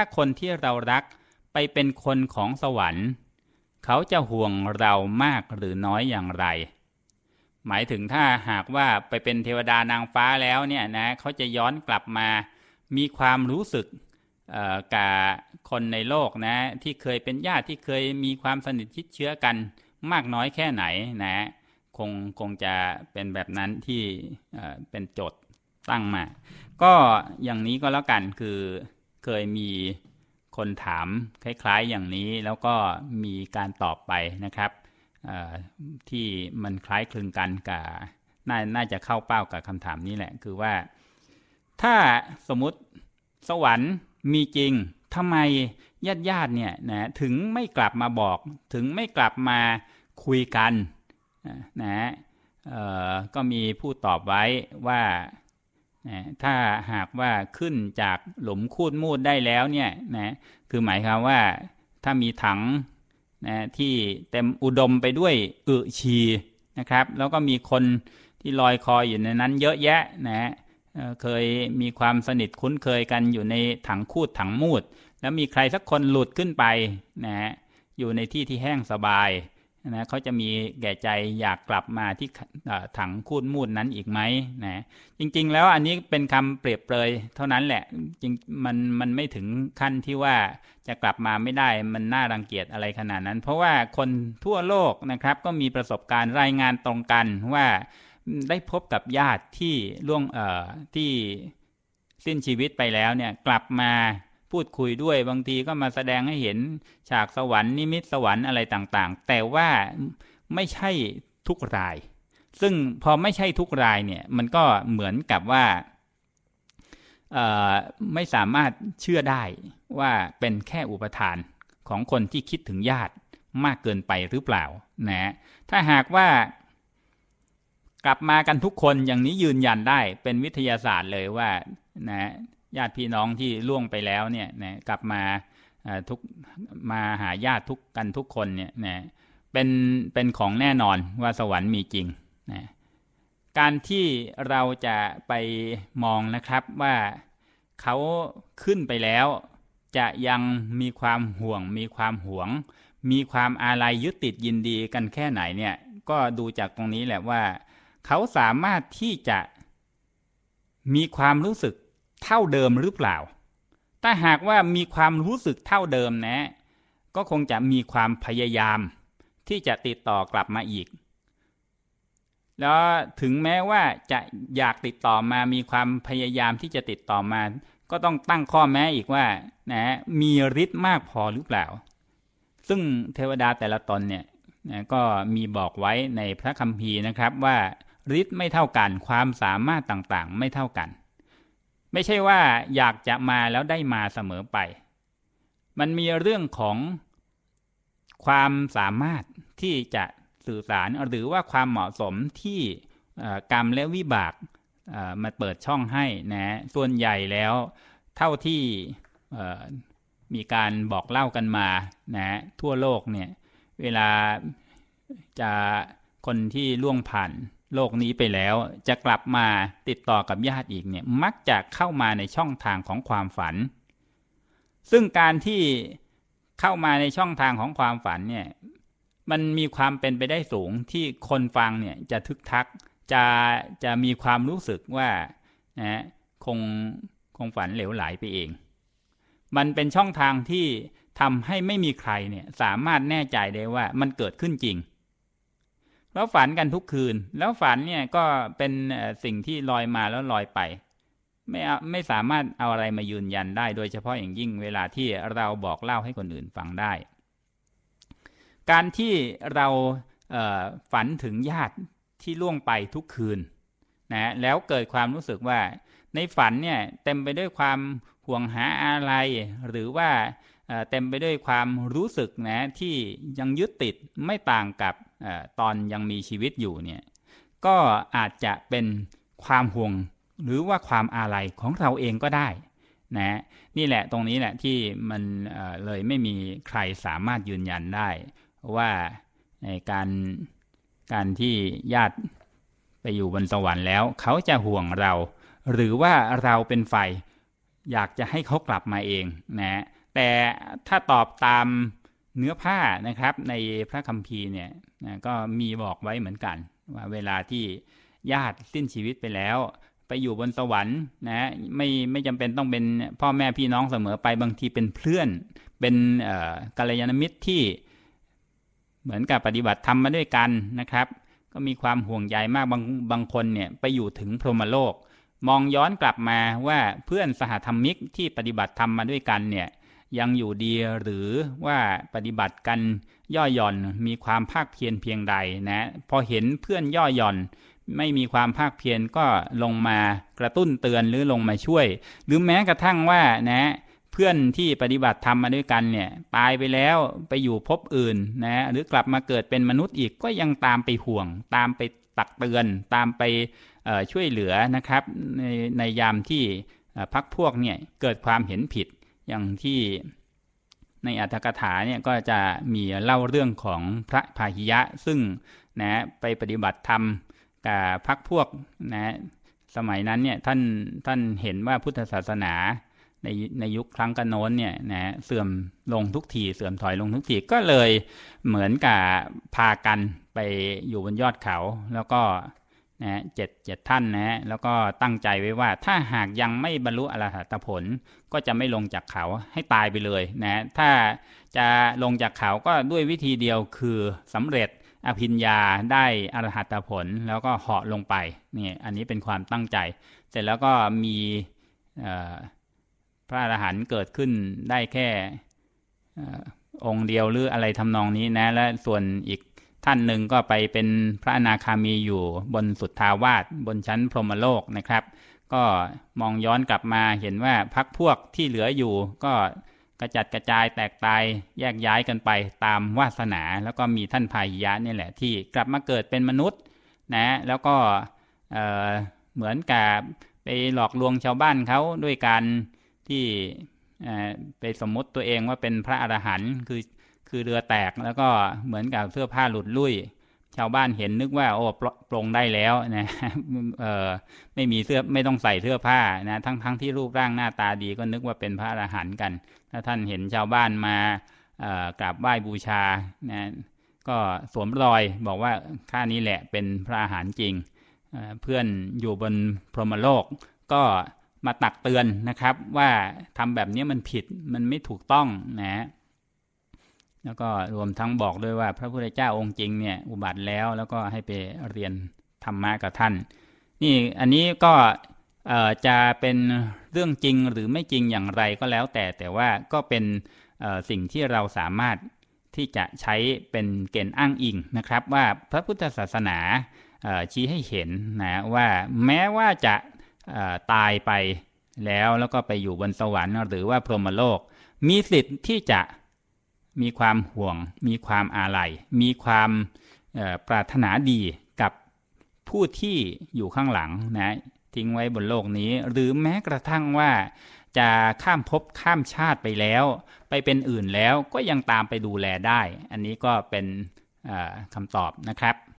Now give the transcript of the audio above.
ถ้าคนที่เรารักไปเป็นคนของสวรรค์ เขาจะห่วงเรามากหรือน้อยอย่างไร หมายถึงถ้าหากว่าไปเป็นเทวดานางฟ้าแล้วเนี่ยนะเขาจะย้อนกลับมามีความรู้สึกกับคนในโลกนะที่เคยเป็นญาติที่เคยมีความสนิทชิดเชื้อกัน มากน้อยแค่ไหนนะ คงคงจะเป็นแบบนั้นที่เป็นโจทย์ตั้งมา ก็อย่างนี้ก็แล้วกันคือเคยมีคนถามคล้ายๆ อย่างนี้แล้วก็มีการตอบไปนะครับที่มันคล้ายคลึงกันกับนน่าจะเข้าเป้ากับคำถามนี้แหละ คือว่า ถ้าสมมติสวรรค์มีจริงทำไมญาติญาติเนี่ยนะถึงไม่กลับมาบอกถึงไม่กลับมาคุยกันนะก็มีผู้ตอบไว้ว่าถ้าหากว่าขึ้นจากหลุมคูดมูดได้แล้วเนี่ยนะคือหมายความว่าถ้ามีถังนะที่เต็มอุดมไปด้วยอึชีนะครับ แล้วก็มีคนที่ลอยคออยู่ในนั้นเยอะแยะนะเคยมีความสนิทคุ้นเคยกันอยู่ในถังคูดถังมูด แล้วมีใครสักคนหลุดขึ้นไปนะอยู่ในที่ที่แห้งสบายนะเขาจะมีแก่ใจอยากกลับมาที่ถังคูดมูดนั้นอีกไหมนะจริง ๆ แล้วอันนี้เป็นคำเปรียบเปรยเท่านั้นแหละ จริงมันมันไม่ถึงขั้นที่ว่าจะกลับมาไม่ได้มันน่ารังเกียจอะไรขนาดนั้น เพราะว่าคนทั่วโลกนะครับก็มีประสบการณ์รายงานตรงกันว่าได้พบกับญาติที่ล่วงเออที่สิ้นชีวิตไปแล้วเนี่ยกลับมาพูดคุยด้วยบางทีก็มาแสดงให้เห็นฉากสวรรค์นิมิตสวรรค์อะไรต่างๆ แต่ว่าไม่ใช่ทุกราย ซึ่งพอไม่ใช่ทุกรายเนี่ย มันก็เหมือนกับว่าไม่สามารถเชื่อได้ว่าเป็นแค่อุปทานของคนที่คิดถึงญาติมากเกินไปหรือเปล่านะถ้าหากว่ากลับมากันทุกคนอย่างนี้ยืนยันได้เป็นวิทยาศาสตร์เลยว่านะญาติพี่น้องที่ล่วงไปแล้วเนี่ยนะกลับมาทุกมาหาญาติทุกกันทุกคนเนี่ยนะเป็นเป็นของแน่นอนว่าสวรรค์มีจริงนะการที่เราจะไปมองนะครับว่าเขาขึ้นไปแล้วจะยังมีความห่วง มีความหวง มีความ อาลัยยึดติดยินดีกันแค่ไหนเนี่ย ก็ดูจากตรงนี้แหละว่าเขาสามารถที่จะมีความรู้สึกเท่าเดิมหรือเปล่า ถ้าหากว่ามีความรู้สึกเท่าเดิมนะ ก็คงจะมีความพยายามที่จะติดต่อกลับมาอีก แล้วถึงแม้ว่าจะอยากติดต่อมามีความพยายามที่จะติดต่อมา ก็ต้องตั้งข้อแม้อีกว่านะมีฤทธิ์มากพอหรือเปล่า ซึ่งเทวดาแต่ละตนเนี่ยนะก็มีบอกไว้ในพระคัมภีร์นะครับว่าฤทธิ์ไม่เท่ากัน ความสามารถต่างๆ ไม่เท่ากันไม่ใช่ว่าอยากจะมาแล้วได้มาเสมอไป มันมีเรื่องของความสามารถที่จะสื่อสารหรือว่าความเหมาะสมที่กรรมและวิบากมาเปิดช่องให้นะ ส่วนใหญ่แล้วเท่าที่มีการบอกเล่ากันมานะทั่วโลกเนี่ยเวลาจะคนที่ล่วงผ่านโลกนี้ไปแล้วจะกลับมาติดต่อกับญาติอีกเนี่ยมักจะเข้ามาในช่องทางของความฝัน ซึ่งการที่เข้ามาในช่องทางของความฝันเนี่ยมันมีความเป็นไปได้สูงที่คนฟังเนี่ยจะทึกทักจะจะมีความรู้สึกว่านะคงคงฝันเหลวไหลไปเอง มันเป็นช่องทางที่ทำให้ไม่มีใครเนี่ยสามารถแน่ใจได้ว่ามันเกิดขึ้นจริงแล้วฝันกันทุกคืน แล้วฝันเนี่ยก็เป็นสิ่งที่ลอยมาแล้วลอยไป ไม่ไม่สามารถเอาอะไรมายืนยันได้ โดยเฉพาะอย่างยิ่งเวลาที่เราบอกเล่าให้คนอื่นฟังได้ การที่เราฝันถึงญาติที่ล่วงไปทุกคืนนะ แล้วเกิดความรู้สึกว่าในฝันเนี่ยเต็มไปด้วยความห่วงหาอะไร หรือว่าเต็มไปด้วยความรู้สึกนะที่ยังยึดติดไม่ต่างกับตอนยังมีชีวิตอยู่เนี่ยก็อาจจะเป็นความห่วงหรือว่าความอาลัยของเราเองก็ได้นะนี่แหละตรงนี้แหละที่มันเลยไม่มีใครสามารถยืนยันได้ว่าในการ การที่ญาติไปอยู่บนสวรรค์แล้ว เขาจะห่วงเรา หรือว่าเราเป็นไฟ อยากจะให้เขากลับมาเองนะแต่ถ้าตอบตามเนื้อผ้านะครับในพระคัมภีร์เนี่ยก็มีบอกไว้เหมือนกันว่าเวลาที่ ญาติ สิ้นชีวิตไปแล้ว ไปอยู่บนสวรรค์นะไม่ไม่จำเป็นต้องเป็นพ่อแม่พี่น้องเสมอไปบางทีเป็นเพื่อนเป็นกัลยาณมิตรที่เหมือนกับปฏิบัติธรรมมาด้วยกันนะครับ ก็มีความห่วงใยมากบางบางคนเนี่ยไปอยู่ถึงพรหมโลก มองย้อนกลับมาว่าเพื่อนสหธรรมิกที่ปฏิบัติธรรมมาด้วยกันเนี่ยยังอยู่ดี หรือว่าปฏิบัติกันย่อหย่อนมีความภาคเพียรเพียงใดนะพอเห็นเพื่อนย่อหย่อนไม่มีความภาคเพียรก็ลงมากระตุ้นเตือนหรือลงมาช่วย หรือแม้กระทั่งว่านะเพื่อนที่ปฏิบัติธรรมมาด้วยกันเนี่ยตายไปแล้วไปอยู่พบอื่นนะหรือกลับมาเกิดเป็นมนุษย์อีกก็ยังตามไปห่วง ตามไปตักเตือน ตามไปช่วยเหลือนะครับในในยามที่พักพวกเนี่ยเกิดความเห็นผิดอย่างที่ในอัตถกถาเนี่ยก็จะมีเล่าเรื่องของพระพาหิยะ ซึ่งนะไปปฏิบัติธรรมกับพักพวกนะ สมัยนั้นเนี่ยท่านท่านเห็นว่าพุทธศาสนาในในยุคครั้งกันโน้นเนี่ยนะเสื่อมลงทุกทีเสื่อมถอยลงทุกทีก็เลยเหมือนกับพากันไปอยู่บนยอดเขาแล้วก็นะฮะเจ็ดเจ็ดท่านนะฮะแล้วก็ตั้งใจไว้ว่า ถ้าหากยังไม่บรรลุอรหัตผลก็จะไม่ลงจากเขาให้ตายไปเลยนะถ้าจะ ลงจากเขาก็ด้วยวิธีเดียวคือสำเร็จอภิญญา ได้อรหัตผล แล้วก็เหาะลงไปนี่อันนี้เป็นความตั้งใจ เสร็จแล้วก็มีพระอรหันต์เกิดขึ้นได้แค่องค์เดียวหรืออะไร ทำนองนี้นะและส่วนอีกท่านหนึ่งก็ไปเป็นพระอนาคามีอยู่บนสุทธาวาสบนชั้นพรหมโลกนะครับ ก็มองย้อนกลับมาเห็นว่าพักพวกที่เหลืออยู่ก็กระจัดกระจายแตกตายแยกย้ายกันไปตามวาสนา แล้วก็มีท่านพายยะนี่แหละที่กลับมาเกิดเป็นมนุษย์นะแล้วก็เเหมือนกับไปหลอกลวงชาวบ้านเขาด้วยการที่ไปสมมติตัวเองว่าเป็นพระอรหันต์คือคือเรือแตกแล้วก็เหมือนกับเสื้อผ้าหลุดลุ่ยชาวบ้านเห็นนึกว่าโอ้ปรงได้แล้วนะเออไม่มีเสื้อไม่ต้องใส่เสื้อผ้านะ ทั้งทั้งที่รูปร่างหน้าตาดีก็นึกว่าเป็นพระอรหันต์กัน ถ้าท่านเห็นชาวบ้านมากราบไหว้บูชานะก็สวมรอยบอกว่าข้านี้แหละเป็นพระอรหันต์จริงเพื่อนอยู่บนพรหมโลก ก็มาตักเตือนนะครับ ว่าทำแบบนี้มันผิดมันไม่ถูกต้องนะแล้วก็รวมทั้งบอกด้วยว่าพระพุทธเจ้าองค์จริงเนี่ยอุบัติแล้วแล้วก็ให้ไปเรียนธรรมะกับท่านนี่อันนี้ก็จะเป็นเรื่องจริงหรือไม่จริงอย่างไรก็แล้ว แต่แต่ว่าก็เป็นสิ่งที่เราสามารถที่จะใช้เป็นเกณฑ์อ้างอิงนะครับ ว่าพระพุทธศาสนาชี้ให้เห็นนะว่าแม้ว่าจะตายไปแล้วแล้วก็ไปอยู่บนสวรรค์หรือว่าพรหมโลก มีสิทธิ์ที่จะมีความห่วง มีความอาลัย มีความปรารถนาดีกับผู้ที่อยู่ข้างหลังนะทิ้งไว้บนโลกนี้ หรือแม้กระทั่งว่าจะข้ามภพข้ามชาติไปแล้ว ไปเป็นอื่นแล้วก็ยังตามไปดูแลได้ อันนี้ก็เป็นคำตอบนะครับ